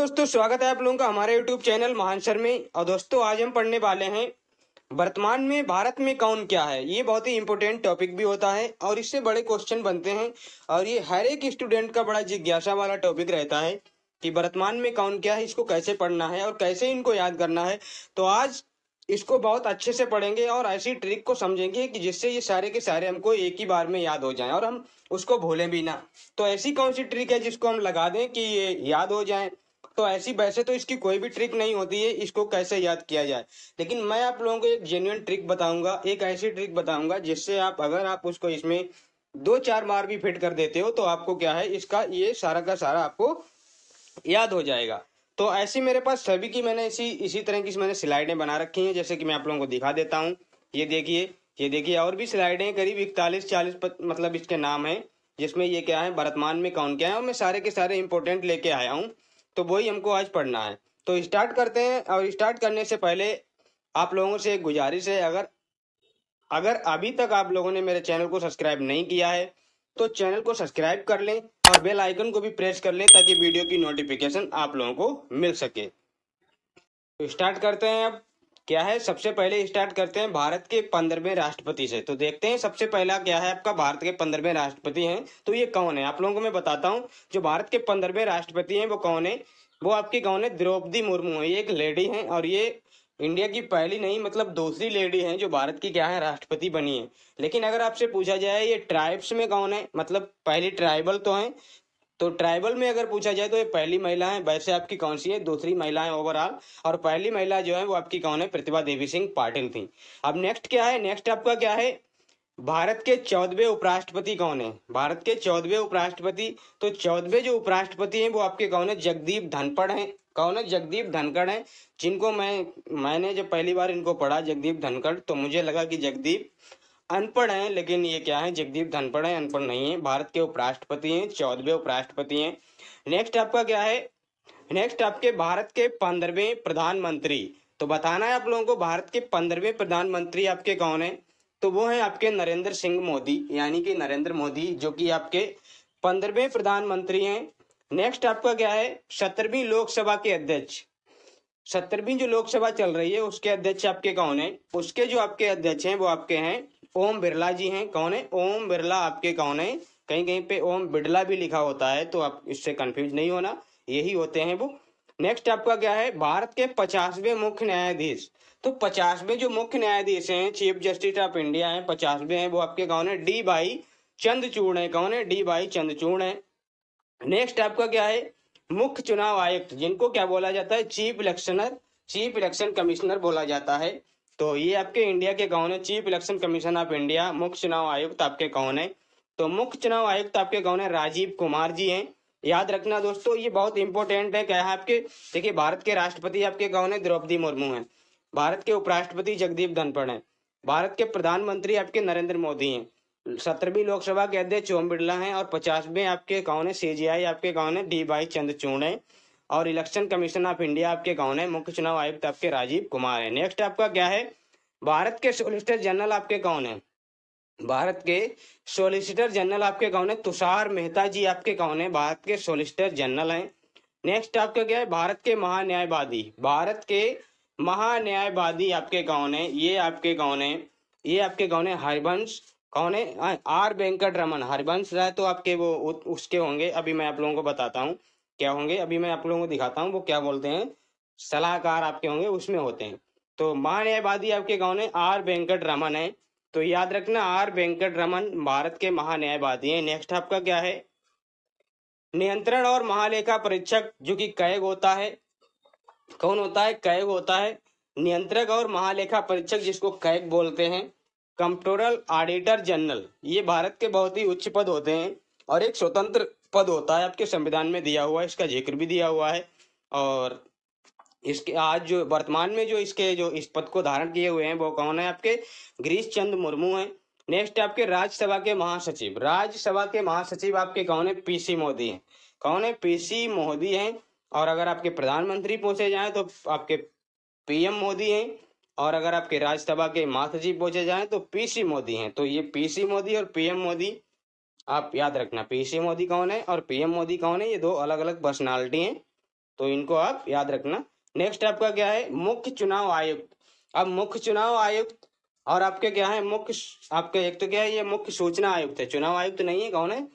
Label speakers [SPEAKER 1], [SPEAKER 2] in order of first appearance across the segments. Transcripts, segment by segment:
[SPEAKER 1] दोस्तों स्वागत है आप लोगों का हमारे यूट्यूब चैनल महानसर में और दोस्तों आज हम पढ़ने वाले हैं वर्तमान में भारत में कौन क्या है ये बहुत ही इंपॉर्टेंट टॉपिक भी होता है और इससे बड़े क्वेश्चन बनते हैं और ये हर एक स्टूडेंट का बड़ा जिज्ञासा वाला टॉपिक रहता है कि वर्तमान में कौन क्या है इसको कैसे पढ़ना है और कैसे इनको याद करना है तो आज इसको बहुत अच्छे से पढ़ेंगे और ऐसी ट्रिक को समझेंगे कि जिससे ये सारे के सारे हमको एक ही बार में याद हो जाएं और हम उसको भूलें भी ना तो ऐसी कौन सी ट्रिक है जिसको हम लगा दें कि ये याद हो जाए तो ऐसी वैसे तो इसकी कोई भी ट्रिक नहीं होती है इसको कैसे याद किया जाए लेकिन मैं आप लोगों को एक जेन्यून ट्रिक बताऊंगा एक ऐसी ट्रिक बताऊंगा जिससे आप अगर आप उसको इसमें दो चार बार भी फिट कर देते हो तो आपको क्या है इसका ये सारा का सारा आपको याद हो जाएगा तो ऐसी मेरे पास सभी की मैंने इसी इसी तरह की मैंने स्लाइडें बना रखी हैं जैसे कि मैं आप लोगों को दिखा देता हूँ ये देखिए ये देखिए और भी स्लाइडें करीब इकतालीस चालीस मतलब इसके नाम हैं जिसमें ये क्या है वर्तमान में कौन क्या है और मैं सारे के सारे इंपोर्टेंट लेके आया हूँ तो वही हमको आज पढ़ना है तो स्टार्ट करते हैं और स्टार्ट करने से पहले आप लोगों से एक गुजारिश है अगर अगर अभी तक आप लोगों ने मेरे चैनल को सब्सक्राइब नहीं किया है तो चैनल को सब्सक्राइब कर लें और बेल आइकन को भी प्रेस कर लें ताकि वीडियो की नोटिफिकेशन आप लोगों को मिल सके तो स्टार्ट करते हैं अब क्या है सबसे पहले स्टार्ट करते हैं भारत के पंद्रहवें राष्ट्रपति से तो देखते हैं सबसे पहला क्या है आपका भारत के पंद्रहवें राष्ट्रपति हैं तो ये कौन है आप लोगों को मैं बताता हूँ जो भारत के पंद्रहवें राष्ट्रपति हैं वो कौन है वो आपके कौन है द्रौपदी मुर्मू है ये एक लेडी है और ये इंडिया की पहली नहीं मतलब दूसरी लेडी है जो भारत की क्या है राष्ट्रपति बनी है लेकिन अगर आपसे पूछा जाए ये ट्राइब्स में कौन है मतलब पहली ट्राइबल तो है तो ट्राइबल में अगर पूछा जाए तो ये पहली महिला है वैसे आपकी कौन सी है दूसरी महिला है ओवरऑल और पहली महिला जो है वो आपकी कौन है प्रतिभा देवी सिंह पाटिल थी अब नेक्स्ट क्या है नेक्स्ट आपका क्या है भारत के चौदहवें उपराष्ट्रपति कौन है भारत के चौदहवें उपराष्ट्रपति तो चौदहवे जो उपराष्ट्रपति हैं वो आपके कौन है जगदीप धनपड़ हैं कौन है जगदीप धनखड़ हैं जिनको मैं मैंने जब पहली बार इनको पढ़ा जगदीप धनखड़ तो मुझे लगा कि जगदीप अनपढ़ हैं लेकिन ये क्या है जगदीप धनपढ़ है अनपढ़ नहीं है भारत के उपराष्ट्रपति हैं चौदहवें उपराष्ट्रपति हैं नेक्स्ट आपका क्या है नेक्स्ट आपके भारत के पंद्रहवें प्रधानमंत्री तो बताना है आप लोगों को भारत के पंद्रहवें प्रधानमंत्री आपके कौन है तो वो है आपके नरेंद्र सिंह मोदी यानी कि नरेंद्र मोदी जो कि आपके पंद्रहवें प्रधानमंत्री हैं नेक्स्ट आपका क्या है सत्रहवीं लोकसभा के अध्यक्ष सत्रहवीं जो लोकसभा चल रही है उसके अध्यक्ष आपके कौन है उसके जो आपके अध्यक्ष हैं वो आपके हैं ओम बिरला जी हैं कौन है ओम बिरला आपके कौन है कहीं कहीं पे ओम बिरला भी लिखा होता है तो आप इससे कंफ्यूज नहीं होना यही होते हैं वो नेक्स्ट आपका क्या है भारत के पचासवें मुख्य न्यायाधीश तो पचासवें जो मुख्य न्यायाधीश हैं चीफ जस्टिस ऑफ इंडिया हैं पचासवें हैं वो आपके कौन है डी भाई चंद्रचूड़ है कौन है डी भाई चंद्रचूड़ है नेक्स्ट आपका क्या है मुख्य चुनाव आयुक्त जिनको क्या बोला जाता है chief election chief election commissioner बोला जाता है तो ये आपके इंडिया के कौन है chief election commission of India मुख्य चुनाव आयुक्त आपके कौन है तो मुख्य चुनाव आयुक्त आपके कौन है राजीव कुमार जी हैं याद रखना दोस्तों ये बहुत इंपॉर्टेंट है क्या है आपके देखिए भारत के राष्ट्रपति आपके कौन है द्रौपदी मुर्मू हैं भारत के उपराष्ट्रपति जगदीप धनपड़ हैं भारत के प्रधानमंत्री आपके नरेंद्र मोदी हैं सत्रहवीं लोकसभा के अध्यक्ष ओम बिरला हैं और पचासवें आपके कौन है सी आपके कौन है डी वाई चंद्रचूड़ हैं और इलेक्शन कमीशन ऑफ इंडिया आपके कौन है मुख्य चुनाव आयुक्त आपके राजीव कुमार है नेक्स्ट आपका क्या है भारत के सोलिसिटर जनरल आपके कौन है भारत के सोलिसिटर जनरल आपके कौन है तुषार मेहता जी आपके कौन है भारत के सोलिसिटर जनरल हैं नेक्स्ट आपका क्या है भारत के महान्यायवादी भारत के महान्यायवादी आपके कौन है ये आपके कौन है ये आपके कौन है हरिवंश कौन है आर वेंकट रमन हरिवंश राय तो आपके वो उसके होंगे अभी मैं आप लोगों को बताता हूँ क्या होंगे अभी मैं आप लोगों को दिखाता हूँ वो क्या बोलते हैं सलाहकार आपके होंगे उसमें होते हैं तो महान्यायवादी आपके गाँव ने आर वेंकट रमन है तो याद रखना आर वेंकट रमन भारत के महान्यायवादी हैं नेक्स्ट आपका क्या है नियंत्रण और महालेखा परीक्षक जो कि कैग होता है कौन होता है कैग होता है नियंत्रक और महालेखा परीक्षक जिसको कैग बोलते हैं कंप्टोरल ऑडिटर जनरल ये भारत के बहुत ही उच्च पद होते हैं और एक स्वतंत्र पद होता है आपके संविधान में दिया हुआ है इसका जिक्र भी दिया हुआ है और इसके आज जो वर्तमान में जो इसके जो इस पद को धारण किए हुए हैं वो कौन है आपके गिरीश चंद्र मुर्मू हैं नेक्स्ट आपके राज्यसभा के महासचिव राज्यसभा के महासचिव आपके कौन है पीसी मोदी हैं कौन है पीसी मोदी हैं और अगर आपके प्रधानमंत्री पूछे जाएं तो आपके पीएम मोदी हैं और अगर आपके राज्यसभा के महासचिव पूछे जाएं तो पीसी मोदी हैं तो ये पीसी मोदी और पीएम मोदी आप याद रखना पीसी मोदी कौन है और पीएम मोदी कौन है ये दो अलग अलग पर्सनालिटी हैं तो इनको आप याद रखना नेक्स्ट आपका क्या है मुख्य चुनाव आयुक्त अब मुख्य चुनाव आयुक्त और आपके क्या है मुख्य आपके एक तो क्या है ये मुख्य सूचना आयुक्त है चुनाव आयुक्त नहीं है कौन है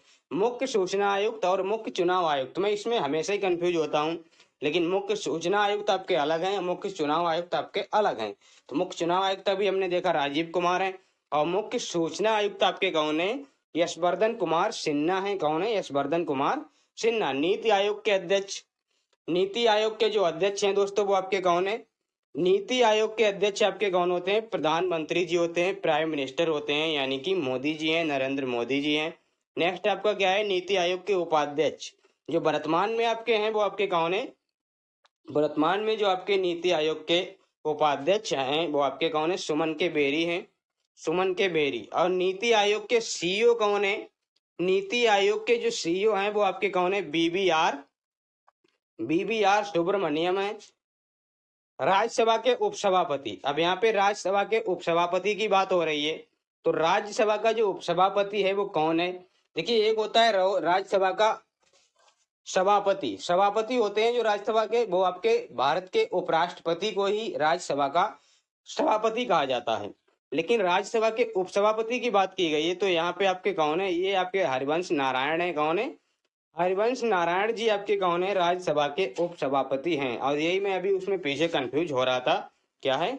[SPEAKER 1] मुख्य सूचना आयुक्त और मुख्य चुनाव आयुक्त मैं इसमें हमेशा ही कंफ्यूज होता हूँ लेकिन मुख्य सूचना आयुक्त आपके अलग हैं मुख्य चुनाव आयुक्त आपके अलग हैं तो मुख्य चुनाव आयुक्त अभी हमने देखा राजीव कुमार है और मुख्य सूचना आयुक्त आपके कौन है यशवर्धन कुमार सिन्हा हैं कौन है यशवर्धन कुमार सिन्हा नीति आयोग के अध्यक्ष नीति आयोग के जो अध्यक्ष हैं दोस्तों वो आपके कौन है नीति आयोग के अध्यक्ष आपके कौन होते हैं प्रधानमंत्री जी होते हैं प्राइम मिनिस्टर होते हैं यानी कि मोदी जी हैं नरेंद्र मोदी जी हैं नेक्स्ट आपका क्या है नीति आयोग के उपाध्यक्ष जो वर्तमान में आपके हैं वो आपके कौन है वर्तमान में जो आपके नीति आयोग के उपाध्यक्ष हैं वो आपके कौन है सुमन के बेरी हैं सुमन के बेरी और नीति आयोग के सीईओ कौन है नीति आयोग के जो सीईओ हैं वो आपके कौन है बीबीआर बीबीआर सुब्रमण्यम है राज्यसभा के उपसभापति अब यहाँ पे राज्यसभा के उपसभापति की बात हो रही है तो राज्यसभा का जो उपसभापति है वो कौन है देखिए एक होता है राज्यसभा का सभापति सभापति होते हैं जो राज्यसभा के वो आपके भारत के उपराष्ट्रपति को ही राज्यसभा का सभापति कहा जाता है लेकिन राज्यसभा के उपसभापति की बात की गई है तो यहाँ पे आपके कौन है ये आपके हरिवंश नारायण है कौन है हरिवंश नारायण जी आपके कौन है राज्यसभा के उपसभापति हैं और यही मैं अभी उसमें पीछे कंफ्यूज हो रहा था क्या है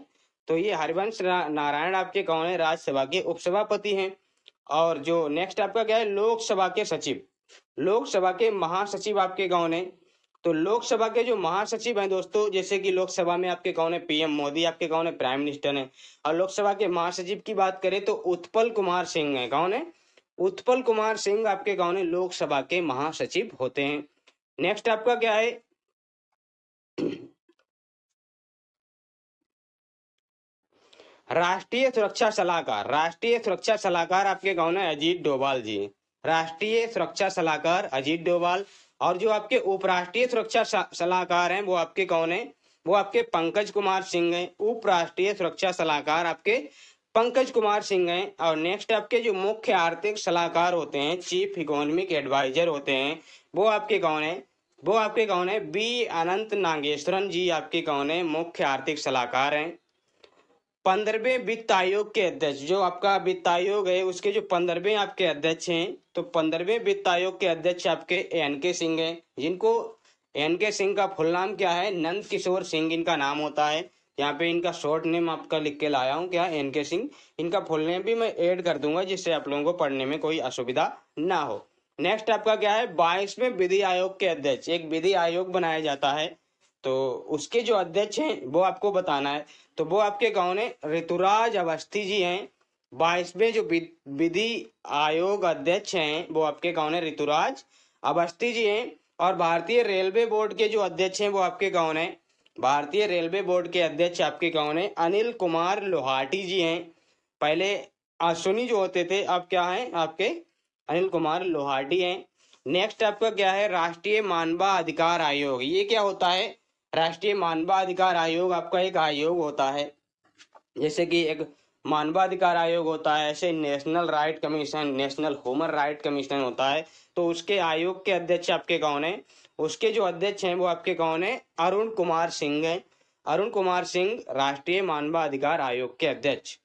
[SPEAKER 1] तो ये हरिवंश नारायण आपके कौन है राज्यसभा के उपसभापति हैं और जो नेक्स्ट आपका क्या है लोकसभा के सचिव लोकसभा के महासचिव आपके कौन है तो लोकसभा के जो महासचिव हैं दोस्तों जैसे कि लोकसभा में आपके कौन है पीएम मोदी आपके कौन है प्राइम मिनिस्टर है और लोकसभा के महासचिव की बात करें तो उत्पल कुमार सिंह है कौन है उत्पल कुमार सिंह आपके कौन है लोकसभा के महासचिव होते हैं नेक्स्ट आपका क्या है राष्ट्रीय सुरक्षा सलाहकार राष्ट्रीय सुरक्षा सलाहकार आपके कौन है अजीत डोभाल जी राष्ट्रीय सुरक्षा सलाहकार अजीत डोभाल और जो आपके उपराष्ट्रीय सुरक्षा सलाहकार हैं वो आपके कौन है वो आपके पंकज कुमार सिंह हैं उपराष्ट्रीय सुरक्षा सलाहकार आपके पंकज कुमार सिंह हैं और नेक्स्ट आपके जो मुख्य आर्थिक सलाहकार होते हैं चीफ इकोनॉमिक एडवाइजर होते हैं वो आपके कौन है वो आपके कौन है बी अनंत नागेश्वरन जी आपके कौन है मुख्य आर्थिक सलाहकार हैं पंद्रहवें वित्त आयोग के अध्यक्ष जो आपका वित्त आयोग है उसके जो पंद्रहवें आपके अध्यक्ष हैं तो पंद्रहवें वित्त आयोग के अध्यक्ष आपके एन के सिंह हैं जिनको एन के सिंह का फुल नाम क्या है नंद किशोर सिंह इनका नाम होता है यहाँ पे इनका शॉर्ट नेम आपका लिख के लाया हूँ क्या एन के सिंह इनका फुल नेम भी मैं ऐड कर दूंगा जिससे आप लोगों को पढ़ने में कोई असुविधा ना हो नेक्स्ट आपका क्या है बाईसवें विधि आयोग के अध्यक्ष एक विधि आयोग बनाया जाता है तो उसके जो अध्यक्ष हैं वो आपको बताना है तो वो आपके गांव ने ऋतुराज अवस्थी जी हैं बाईसवें जो विधि आयोग अध्यक्ष हैं वो आपके गांव ने ऋतुराज अवस्थी जी हैं और भारतीय रेलवे बोर्ड के जो अध्यक्ष हैं वो आपके गांव ने भारतीय रेलवे बोर्ड के अध्यक्ष आपके गांव ने अनिल कुमार लोहाटी जी हैं पहले अश्विनी जो होते थे अब क्या हैं आपके अनिल कुमार लोहाटी हैं नेक्स्ट आपका क्या है राष्ट्रीय मानवा अधिकार आयोग ये क्या होता है राष्ट्रीय मानवाधिकार आयोग आपका एक आयोग होता है जैसे कि एक मानवाधिकार आयोग होता है ऐसे national right commission national human right commission होता है तो उसके आयोग के अध्यक्ष आपके कौन है उसके जो अध्यक्ष हैं वो आपके कौन है अरुण कुमार सिंह हैं अरुण कुमार सिंह राष्ट्रीय मानवाधिकार आयोग के अध्यक्ष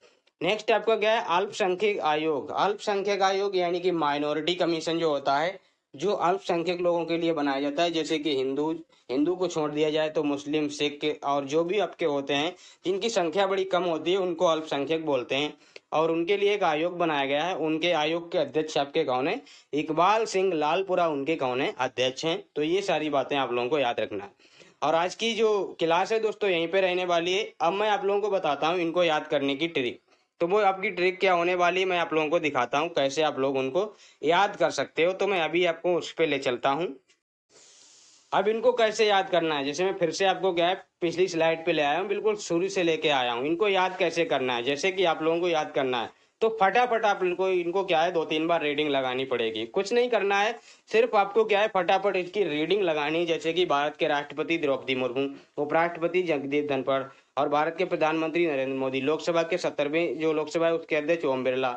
[SPEAKER 1] नेक्स्ट आपका क्या है अल्पसंख्यक आयोग अल्पसंख्यक आयोग यानी कि माइनॉरिटी कमीशन जो होता है जो अल्पसंख्यक लोगों के लिए बनाया जाता है जैसे कि हिंदू हिंदू को छोड़ दिया जाए तो मुस्लिम सिख और जो भी आपके होते हैं जिनकी संख्या बड़ी कम होती है उनको अल्पसंख्यक बोलते हैं और उनके लिए एक आयोग बनाया गया है उनके आयोग के अध्यक्ष आपके कौन है इकबाल सिंह लालपुरा उनके कौन है अध्यक्ष हैं तो ये सारी बातें आप लोगों को याद रखना है और आज की जो क्लास है दोस्तों यहीं पर रहने वाली है अब मैं आप लोगों को बताता हूँ इनको याद करने की ट्रिक तो वो आपकी ट्रिक क्या होने वाली मैं आप लोगों को दिखाता हूँ कैसे आप लोग उनको याद कर सकते हो तो मैं अभी आपको उस पर ले चलता हूँ अब इनको कैसे याद करना है जैसे मैं फिर से आपको क्या है पिछली स्लाइड पे ले आया हूँ बिल्कुल शुरू से लेके आया हूँ इनको याद कैसे करना है जैसे कि आप लोगों को याद करना है तो फटाफट आप इनको इनको क्या है दो तीन बार रीडिंग लगानी पड़ेगी कुछ नहीं करना है सिर्फ आपको क्या है फटाफट इसकी रीडिंग लगानी जैसे कि भारत के राष्ट्रपति द्रौपदी मुर्मू उपराष्ट्रपति जगदीप धनपड़ और भारत के प्रधानमंत्री नरेंद्र मोदी लोकसभा के सत्तरवें जो लोकसभा है उसके अध्यक्ष ओम बिरला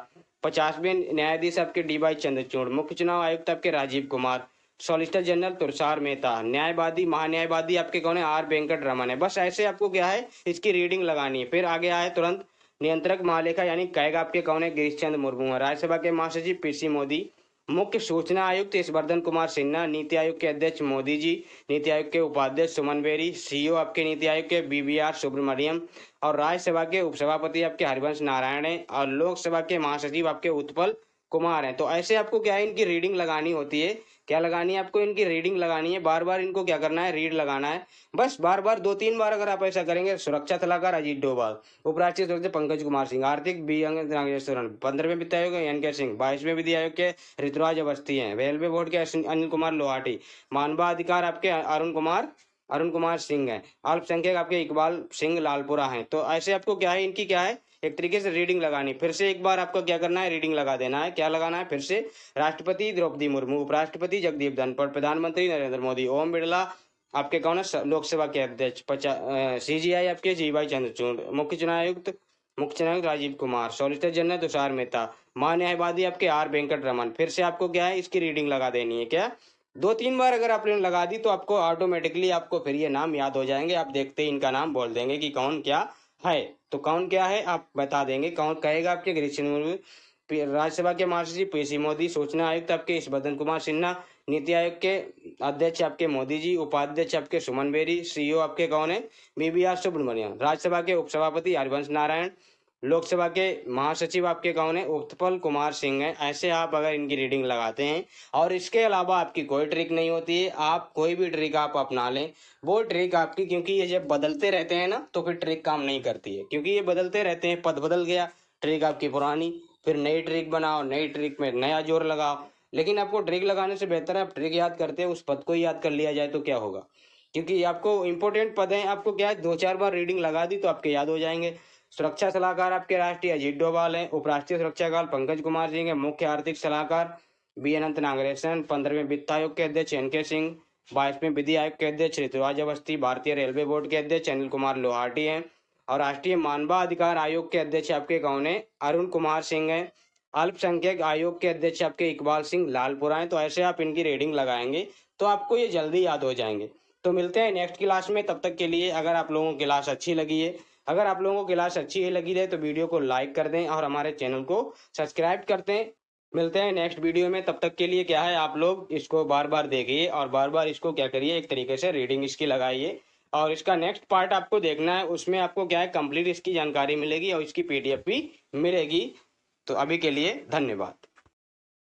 [SPEAKER 1] पचासवें न्यायाधीश आपके डी वाई चंद्रचूड़ मुख्य चुनाव आयुक्त आपके राजीव कुमार सॉलिसिटर जनरल तुरसार मेहता न्यायवादी महान्यायवादी आपके कौन है आर वेंकट रमन है बस ऐसे आपको क्या है इसकी रीडिंग लगानी है फिर आगे आए तुरंत नियंत्रक महालेखा यानी कैग आपके कौन है गिरीश चंद्र मुर्मू है राज्यसभा के महासचिव पीसी मोदी मुख्य सूचना आयुक्त ईश्वर्धन कुमार सिन्हा नीति आयोग के अध्यक्ष मोदी जी नीति आयोग के उपाध्यक्ष सुमन बेरी सीईओ आपके नीति आयोग के बीवीआर सुब्रमण्यम और राज्यसभा के उपसभापति आपके हरिवंश नारायण हैं और लोकसभा के महासचिव आपके उत्पल कुमार हैं तो ऐसे आपको क्या है इनकी रीडिंग लगानी होती है क्या लगानी है आपको इनकी रीडिंग लगानी है बार बार इनको क्या करना है रीड लगाना है बस बार बार दो तीन बार अगर आप ऐसा करेंगे सुरक्षा सलाहकार अजीत डोभाल उपराष्ट्रीय सदस्य पंकज कुमार सिंह आर्थिक बी नागेश्वरन पंद्रहवें वित्त आयोग एन के सिंह बाईसवें विधि आयोग के ऋतुराज अवस्थी हैं रेलवे बोर्ड के अनिल कुमार लोहाटी मानवाधिकार आपके अरुण कुमार अरुण कुमार सिंह है अल्पसंख्यक आपके इकबाल सिंह लालपुरा हैं तो ऐसे आपको क्या है इनकी क्या है एक तरीके से रीडिंग लगानी फिर से एक बार आपको क्या करना है रीडिंग लगा देना है क्या लगाना है फिर से राष्ट्रपति द्रौपदी मुर्मू उपराष्ट्रपति जगदीप धनपड़ प्रधानमंत्री नरेंद्र मोदी ओम बिड़ला आपके कौन है लोकसभा के अध्यक्ष सी जी आई आपके जी भाई चंद्रचूड मुख्य चुनाव आयुक्त मुख्य चुनाव राजीव कुमार सॉलिसिटर जनरल तुषार मेहता महान्यायवादी आपके आर वेंकट रमन फिर से आपको क्या है इसकी रीडिंग लगा देनी है क्या दो तीन बार अगर आपने लगा दी तो आपको ऑटोमेटिकली आपको फिर ये नाम याद हो जाएंगे आप देखते ही इनका नाम बोल देंगे कि कौन क्या है तो कौन क्या है आप बता देंगे कौन कहेगा आपके गिरीश चंद्र राज्यसभा के महासचिव पी मोदी सूचना आयुक्त आपके इस बदन कुमार सिन्हा नीति आयोग के अध्यक्ष आपके मोदी जी उपाध्यक्ष आपके सुमन बेरी सीईओ आपके कौन है बीबीआर सुब्रमण्यम राज्यसभा के उपसभापति हरिवंश नारायण लोकसभा के महासचिव आपके कौन ने उत्पल कुमार सिंह हैं ऐसे आप अगर इनकी रीडिंग लगाते हैं और इसके अलावा आपकी कोई ट्रिक नहीं होती है आप कोई भी ट्रिक आप अपना लें वो ट्रिक आपकी क्योंकि ये जब बदलते रहते हैं ना तो फिर ट्रिक काम नहीं करती है क्योंकि ये बदलते रहते हैं पद बदल गया ट्रिक आपकी पुरानी फिर नई ट्रिक बनाओ नई ट्रिक में नया जोर लगाओ लेकिन आपको ट्रिक लगाने से बेहतर है आप ट्रिक याद करते हैं उस पद को याद कर लिया जाए तो क्या होगा क्योंकि आपको इंपॉर्टेंट पद हैं आपको क्या है दो चार बार रीडिंग लगा दी तो आपके याद हो जाएंगे सुरक्षा सलाहकार आपके राष्ट्रीय अजीत डोभाल हैं उपराष्ट्रीय सुरक्षाकार पंकज कुमार सिंह हैं मुख्य आर्थिक सलाहकार बी अनंत नागरेशन पंद्रहवें वित्त आयोग के अध्यक्ष एन के सिंह बाईसवें विधि आयोग के अध्यक्ष ऋतुराज अवस्थी भारतीय रेलवे बोर्ड के अध्यक्ष अनिल कुमार लोहाटी हैं और राष्ट्रीय मानवाधिकार आयोग के अध्यक्ष आपके कौन है अरुण कुमार सिंह हैं अल्पसंख्यक आयोग के अध्यक्ष आपके इकबाल सिंह लालपुरा हैं तो ऐसे आप इनकी रेडिंग लगाएंगे तो आपको ये जल्दी याद हो जाएंगे तो मिलते हैं नेक्स्ट क्लास में तब तक के लिए अगर आप लोगों की क्लास अच्छी लगी है अगर आप लोगों को क्लास अच्छी लगी है तो वीडियो को लाइक कर दें और हमारे चैनल को सब्सक्राइब कर दें मिलते हैं नेक्स्ट वीडियो में तब तक के लिए क्या है आप लोग इसको बार बार देखिए और बार बार इसको क्या करिए एक तरीके से रीडिंग इसकी लगाइए और इसका नेक्स्ट पार्ट आपको देखना है उसमें आपको क्या है कंप्लीट इसकी जानकारी मिलेगी और इसकी पीडीएफ भी मिलेगी तो अभी के लिए धन्यवाद